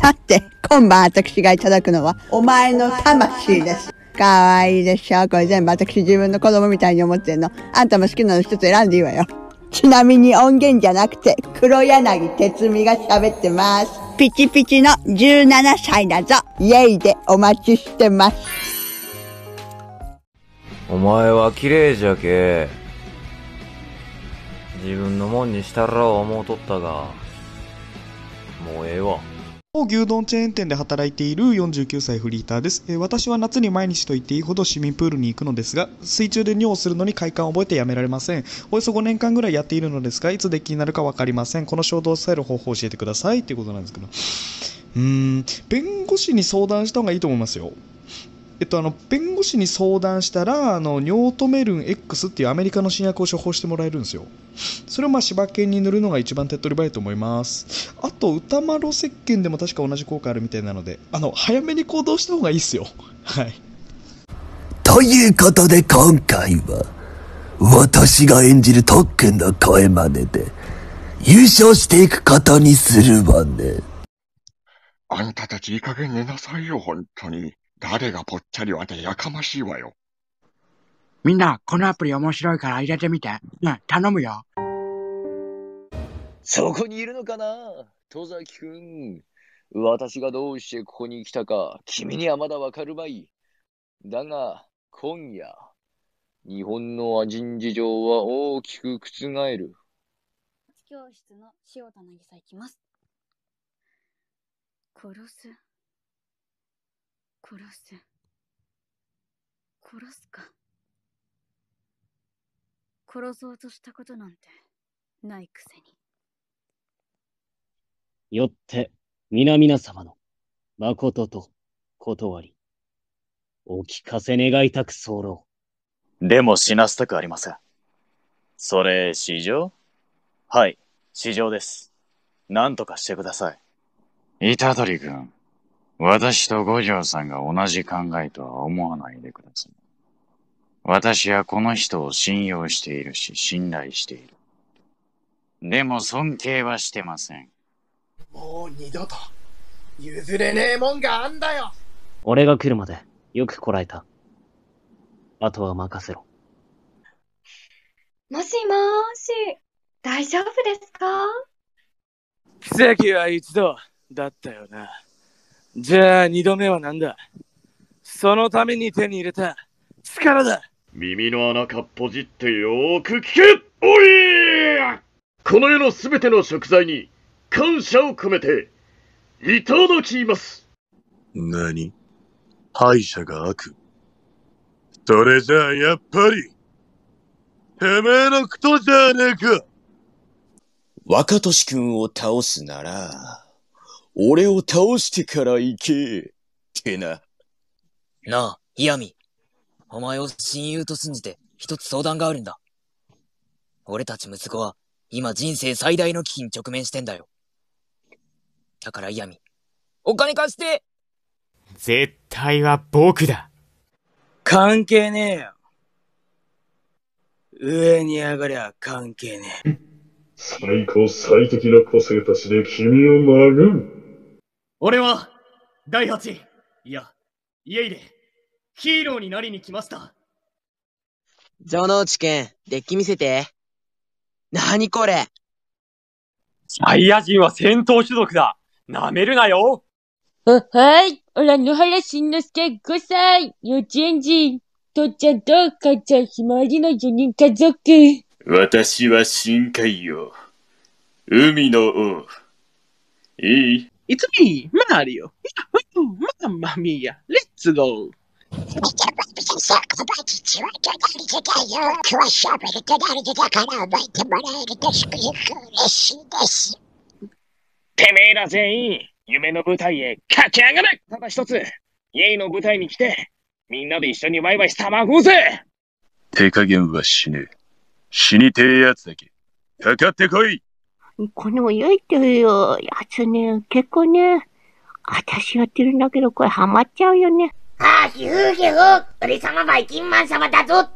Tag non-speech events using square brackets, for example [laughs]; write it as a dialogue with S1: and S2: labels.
S1: さて、今晩私がいただくのは、お前の魂です。かわいいでしょこれ全部私自分の子供みたいに思ってんの。あんたも好きなの一つ選んでいいわよ。ちなみに音源じゃなくて、黒柳哲美が喋ってます。ピチピチの17歳だぞ。イェイでお待ちしてます。お前は綺麗じゃけ。自分のもんにしたら思うとったが、もうええわ。某牛丼チェーン店で働いている49歳フリーターです、えー、私は夏に毎日と言っていいほど市民プールに行くのですが水中で尿をするのに快感を覚えてやめられませんおよそ5年間ぐらいやっているのですがいつで気になるか分かりませんこの衝動を抑える方法を教えてくださいということなんですけどうーん弁護士に相談した方がいいと思いますよえっと、あの弁護士に相談したらあの尿トメルン X っていうアメリカの新薬を処方してもらえるんですよそれをまあ柴犬に塗るのが一番手っ取り早いと思いますあと歌丸石鹸でも確か同じ効果あるみたいなのであの早めに行動した方がいいですよ [laughs] はいということで今回は私が演じる特権の声真似で優勝していくことにするわねあんたたちいい加減寝なさいよ、本当に。誰がぽっちゃりはてやかましいわよ。みんな、このアプリ面白いから入れてみて。うん、頼むよ。そこにいるのかな戸崎くん。私がどうしてここに来たか、君にはまだわかるまい。だが、今夜、日本のアジン事情は大きく覆る。教室の塩田渚行きます。殺す。殺す殺すか殺そうとしたことなんてないくせによって皆々様の誠と断りお聞かせ願いたく候でも死なせたくありませんそれ市場はい市場です何とかしてください虎杖君私と五条さんが同じ考えとは思わないでください。私はこの人を信用しているし、信頼している。でも尊敬はしてません。もう二度と譲れねえもんがあんだよ俺が来るまでよくこらえた。あとは任せろ。もしもーし、大丈夫ですか奇跡は一度だったよな。じゃあ、二度目は何だそのために手に入れた力だ耳の穴かっぽじってよーく聞けおいこの世のすべての食材に感謝を込めていただきます何敗者が悪それじゃあやっぱりてめえのことじゃねえか若俊君を倒すなら俺を倒してから行け。ってな。なあ、イヤミ。お前を親友と信じて一つ相談があるんだ。俺たち息子は今人生最大の危機に直面してんだよ。だからイヤミ、お金貸して絶対は僕だ。関係ねえよ。上に上がりゃ関係ねえ。最高最適な個性たちで君を殴る。俺は、第八いや、家入れ、ヒーローになりに来ました。城之内くん、デッキ見せて。なにこれサイヤ人は戦闘種族だなめるなよは、はい。俺は野原慎之介5歳。幼稚園児。父ちゃんと母ちゃんひまわりの4人家族。私は深海よ。海の王。いい It's me, Mario. Yahoo! m a m クッツゴーでてめえら全員、夢の舞台へ駆け上がれただ一つ、イェイの舞台に来て、みんなで一緒にワイワイしたまごうぜ手加減はしねえ。死にてえやつだけ、かかってこいこのよいというやつね、結構ね、私やってるんだけど、これハマっちゃうよね。ああ、ひふうひふう、俺様ばいきんまん様だぞ